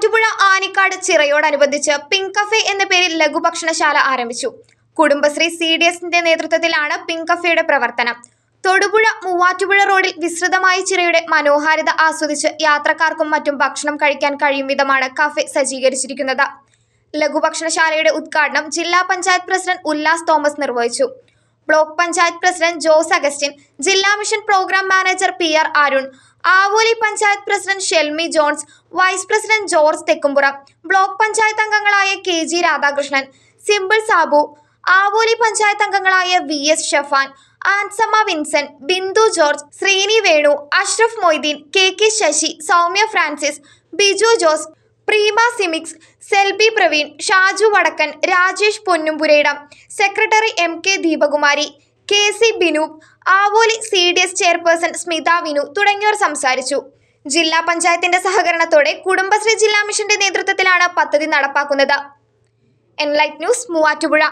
ആറ്റുപുഴ ആനിക്കാട് ചിറയോടനുബന്ധിച്ച് pink cafe എന്ന പേരിൽ ലഘുഭക്ഷണശാല ആരംഭിച്ചു കുടുംബശ്രീ സി ഡി എസിന്റെ നേതൃത്വത്തിലാണ് പിങ്ക് കഫേയുടെ പ്രവർത്തനം തൊടുപുഴ മൂവാറ്റുപുഴ റോഡിൽ വിസ്തൃതമായ ചിറയുടെ മനോഹാരിത ആസ്വദിച്ച് യാത്രക്കാർക്കും മറ്റും ഭക്ഷണം കഴിക്കാൻ കഴിയും വിധമാണ് കഫേ സജ്ജീകരിച്ചിരിക്കുന്നത് ലഘുഭക്ഷണശാലയുടെ ഉദ്ഘാടനം ജില്ലാ പഞ്ചായത്ത് പ്രസിഡന്റ് ഉല്ലാസ് തോമസ് നിർവഹിച്ചു block panchayat president Jose Augustine ജില്ലാ mission program manager P R Arun Avoli panchayat president Shelmy Johns vice president George Thekkumpura block panchayat അംഗങ്ങളായ K G Radhakrishnan Simple Sabu Avoli panchayat അംഗങ്ങളായ V S Shafan Ansamma Vincent Bindu George Sreeni Venu Ashraf Moitheen K K Sasi Soumya Francis Biju Jose Preema Simix Selby Praveen Shaju Vadakkan Rajesh Ponnumpurayidam secretary M K ദീപകുമാരി K C Binu Avoli C D S chairperson Smitha Vinu തുടങ്ങിയവർ സംസാരിച്ചു ജില്ലാ പഞ്ചായത്തിന്റെ സഹകരണത്തോടെ കുടുംബശ്രീ ജില്ലാ മിഷന്റെ നേതൃത്വത്തിലാണ് പദ്ധതി നടപ്പാക്കുന്നത് എൻലൈറ്റ് ന്യൂസ് മൂവാറ്റുപുഴ